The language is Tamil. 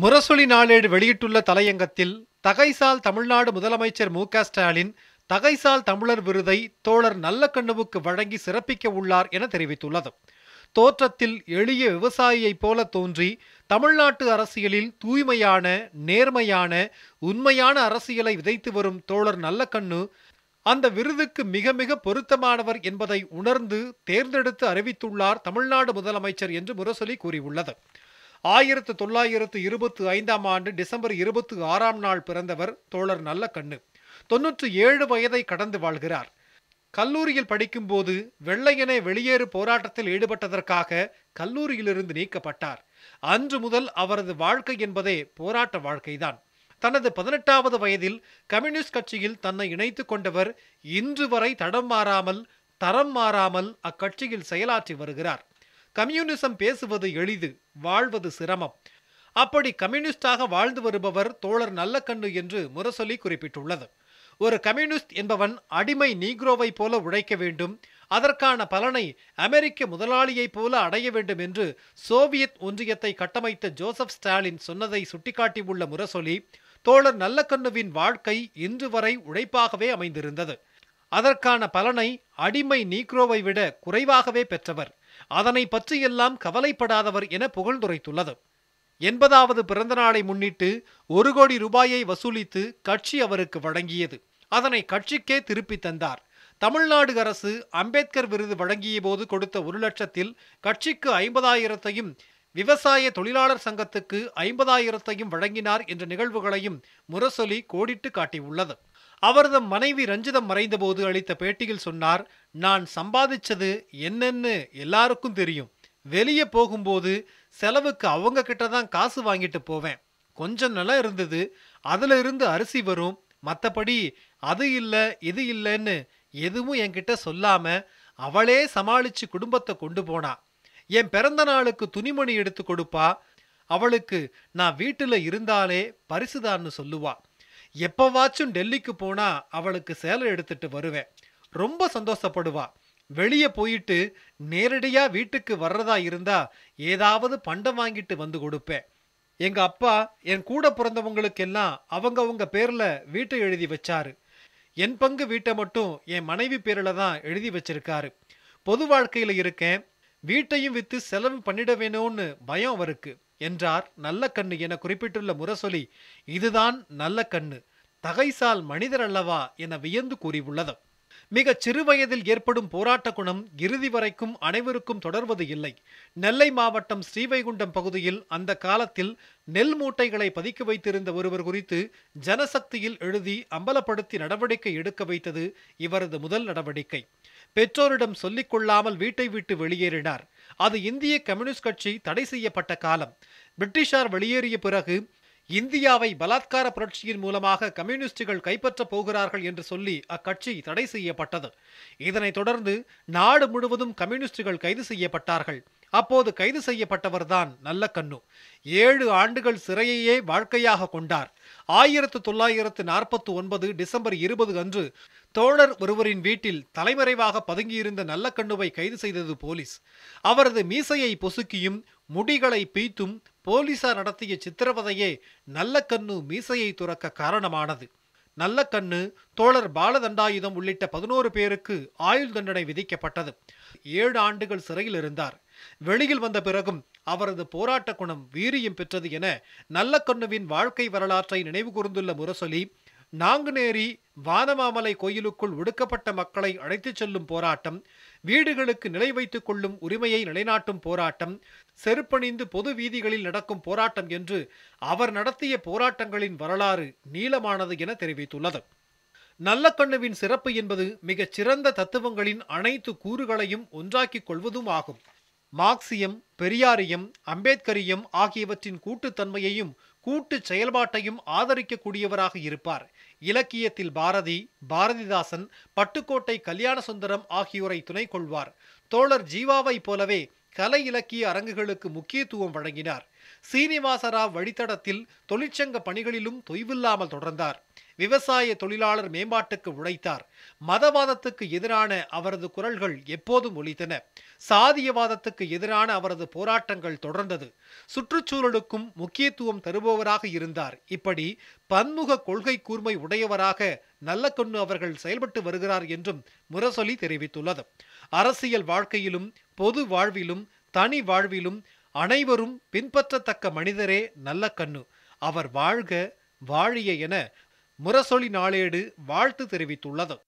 முரசொலி நாளேடு வெளியிட்டுள்ள தலையங்கத்தில் தகைசால் தமிழ்நாடு முதலமைச்சர் மு ஸ்டாலின் தகைசால் தமிழர் விருதை தோழர் நல்லக்கண்ணுவுக்கு வழங்கி சிறப்பிக்க உள்ளார் என தெரிவித்துள்ளது தோற்றத்தில் எளிய விவசாயியைப் போல தோன்றி தமிழ்நாட்டு அரசியலில் தூய்மையான நேர்மையான உண்மையான அரசியலை விதைத்து வரும் தோழர் நல்லக்கண்ணு அந்த விருதுக்கு மிக மிக பொருத்தமானவர் என்பதை உணர்ந்து தேர்ந்தெடுத்து அறிவித்துள்ளார் தமிழ்நாடு முதலமைச்சர் என்று முரசொலி கூறியுள்ளது ஆயிரத்து தொள்ளாயிரத்து இருபத்தி ஐந்தாம் ஆண்டு டிசம்பர் இருபத்தி ஆறாம் நாள் பிறந்தவர் தோழர் நல்ல கண்ணு தொன்னூற்று ஏழு வயதை கடந்து வாழ்கிறார் கல்லூரியில் படிக்கும்போது வெள்ளையனே வெளியேறு போராட்டத்தில் ஈடுபட்டதற்காக கல்லூரியிலிருந்து நீக்கப்பட்டார் அன்று முதல் அவரது வாழ்க்கை என்பதே போராட்ட வாழ்க்கைதான் தனது பதினெட்டாவது வயதில் கம்யூனிஸ்ட் கட்சியில் தன்னை இணைத்துக் கொண்டவர் இன்று வரை தடம் மாறாமல் தரம் மாறாமல் அக்கட்சியில் செயலாற்றி வருகிறார் கம்யூனிசம் பேசுவது எளிது வாழ்வது சிரமம் அப்படி கம்யூனிஸ்டாக வாழ்ந்து வருபவர் தோழர் நல்லக்கண்ணு என்று முரசொலி குறிப்பிட்டுள்ளது ஒரு கம்யூனிஸ்ட் என்பவன் அடிமை நீக்ரோவை போல உழைக்க வேண்டும் அதற்கான பலனை அமெரிக்க முதலாளியைப் போல அடைய வேண்டும் என்று சோவியத் ஒன்றியத்தை கட்டமைத்த ஜோசப் ஸ்டாலின் சொன்னதை சுட்டிக்காட்டியுள்ள முரசொலி தோழர் நல்லக்கண்ணுவின் வாழ்க்கை இன்று வரை உழைப்பாகவே அமைந்திருந்தது அதற்கான பலனை அடிமை நீக்ரோவை விட குறைவாகவே பெற்றவர் அதனை பற்றியெல்லாம் கவலைப்படாதவர் என புகழ்ந்துரைத்துள்ளது எண்பதாவது பிறந்தநாளை முன்னிட்டு ஒரு கோடி ரூபாயை வசூலித்து கட்சி அவருக்கு வழங்கியது அதனை கட்சிக்கே திருப்பி தந்தார் தமிழ்நாடு அரசு அம்பேத்கர் விருது வழங்கிய போது கொடுத்த ஒரு லட்சத்தில் கட்சிக்கு ஐம்பதாயிரத்தையும் விவசாய தொழிலாளர் சங்கத்துக்கு ஐம்பதாயிரத்தையும் வழங்கினார் என்ற நிகழ்வுகளையும் முரசொலி கோடிட்டு காட்டியுள்ளது அவரது மனைவி ரஞ்சிதம் மறைந்தபோது அளித்த பேட்டியில் சொன்னார் நான் சம்பாதிச்சது என்னன்னு எல்லாருக்கும் தெரியும் வெளியே போகும்போது செலவுக்கு அவங்க கிட்ட தான் காசு வாங்கிட்டு போவேன் கொஞ்சம் நிலம் இருந்தது அதுல இருந்து அரிசி வரும் மற்றபடி அது இல்லை இது இல்லைன்னு எதுவும் என்கிட்ட சொல்லாம அவளே சமாளிச்சு குடும்பத்தை கொண்டு போனா என் பிறந்த நாளுக்கு துணிமணி எடுத்து கொடுப்பா அவளுக்கு நான் வீட்டில் இருந்தாலே பரிசுதான்னு சொல்லுவா எப்போவாச்சும் டெல்லிக்கு போனால் அவளுக்கு சேலை எடுத்துட்டு வருவேன் ரொம்ப சந்தோஷப்படுவா வெளியே போயிட்டு நேரடியாக வீட்டுக்கு வர்றதா இருந்தால் ஏதாவது பண்டம் வாங்கிட்டு வந்து கொடுப்பேன் எங்கள் அப்பா என் கூட பிறந்தவங்களுக்கெல்லாம் அவங்கவுங்க பேரில் வீட்டை எழுதி வச்சாரு என் பங்கு வீட்டை மட்டும் என் மனைவி பேரில் தான் எழுதி வச்சிருக்காரு பொது வாழ்க்கையில் இருக்கேன் வீட்டையும் விற்று செலவு பண்ணிட வேணும்னு பயம் அவருக்கு என்றார் நல்ல கண்ணு என குறிப்பிட்டுள்ள முரசொலி இதுதான் நல்ல கண்ணு தகைசால் மனிதர் அல்லவா என வியந்து கூறியுள்ளது மிக சிறுவயதில் ஏற்படும் போராட்ட குணம் இறுதி வரைக்கும் அனைவருக்கும் தொடர்வது இல்லை நெல்லை மாவட்டம் ஸ்ரீவைகுண்டம் பகுதியில் அந்த காலத்தில் நெல் மூட்டைகளை பதுக்கி வைத்திருந்த ஒருவர் குறித்து ஜனசக்தியில் எழுதி அம்பலப்படுத்தி நடவடிக்கை எடுக்க வைத்தது இவரது முதல் நடவடிக்கை பெற்றோரிடம் சொல்லிக்கொள்ளாமல் வீட்டை விட்டு வெளியேறினார் அது இந்திய கம்யூனிஸ்ட் கட்சி தடை செய்யப்பட்ட காலம் பிரிட்டிஷார் வெளியேறிய பிறகு இந்தியாவை பலாத்கார புரட்சியின் மூலமாக கம்யூனிஸ்டுகள் கைப்பற்றப் போகிறார்கள் என்று சொல்லி அக்கட்சி தடை செய்யப்பட்டது இதனைத் தொடர்ந்து நாடு முழுவதும் கம்யூனிஸ்டுகள் கைது செய்யப்பட்டார்கள் அப்போது கைது செய்யப்பட்டவர்தான் நல்ல கண்ணு ஏழு ஆண்டுகள் சிறையையே வாழ்க்கையாக கொண்டார் ஆயிரத்து தொள்ளாயிரத்து நாற்பத்தி ஒன்பது டிசம்பர் இருபது அன்று தோழர் ஒருவரின் வீட்டில் தலைமறைவாக பதுங்கியிருந்த நல்ல கண்ணுவை கைது செய்தது போலீஸ் அவரது மீசையை பொசுக்கியும் முடிகளை பீத்தும் போலீசார் நடத்திய சித்திரவதையே நல்ல கண்ணு மீசையை துறக்க காரணமானது நல்ல கண்ணு தோழர் பாலதண்டாயுதம் உள்ளிட்ட பதினோரு பேருக்கு ஆயுள் தண்டனை விதிக்கப்பட்டது ஏழு ஆண்டுகள் சிறையில் இருந்தார் வெளியில் வந்த பிறகும் அவரது போராட்ட குணம் வீரியம் பெற்றது என நல்லக்கண்ணுவின் வாழ்க்கை வரலாற்றை நினைவு கூர்ந்துள்ள முரசொலி நாங்குநேரி வானமாமலை கோயிலுக்குள் ஒடுக்கப்பட்ட மக்களை அழைத்துச் செல்லும் போராட்டம் வீடுகளுக்கு நிலை வைத்துக் கொள்ளும் உரிமையை நிலைநாட்டும் போராட்டம் செருப்பணிந்து பொது வீதிகளில் நடக்கும் போராட்டம் என்று அவர் நடத்திய போராட்டங்களின் வரலாறு நீளமானது என தெரிவித்துள்ளது நல்லக்கண்ணுவின் சிறப்பு என்பது மிகச் சிறந்த தத்துவங்களின் அனைத்து கூறுகளையும் ஒன்றாக்கிக் கொள்வதும் ஆகும் மார்க்சியம் பெரியாரியம் அம்பேத்கரியம் ஆகியவற்றின் கூட்டுத்தன்மையையும் கூட்டு செயல்பாட்டையும் ஆதரிக்கக்கூடியவராக இருப்பார் இலக்கியத்தில் பாரதி பாரதிதாசன் பட்டுக்கோட்டை கல்யாணசுந்தரம் ஆகியோரை துணை கொள்வார் தோழர் ஜீவாவைப் போலவே கலை இலக்கிய அரங்குகளுக்கு முக்கியத்துவம் வழங்கினார் சீனிவாசராவ் வழித்தடத்தில் தொழிற்சங்க பணிகளிலும் தொய்வில்லாமல் தொடர்ந்தார் விவசாய தொழிலாளர் மேம்பாட்டுக்கு உழைத்தார் மதவாதத்துக்கு எதிரான அவரது குரல்கள் எப்போதும் ஒலித்தன சாதியவாதத்துக்கு எதிரான அவரது போராட்டங்கள் தொடர்ந்தது சுற்றுச்சூழலுக்கும் முக்கியத்துவம் தருபவராக இருந்தார் இப்படி பன்முக கொள்கை கூர்மை உடையவராக நல்லக்கண்ணு அவர்கள் செயல்பட்டு வருகிறார் என்றும் முரசொலி தெரிவித்துள்ளது அரசியல் வாழ்க்கையிலும் பொது வாழ்விலும் தனி வாழ்விலும் அனைவரும் பின்பற்றத்தக்க மனிதரே நல்ல கண்ணு அவர் வாழ்க வாழிய என முரசொலி நாளேடு வாழ்த்து தெரிவித்துள்ளது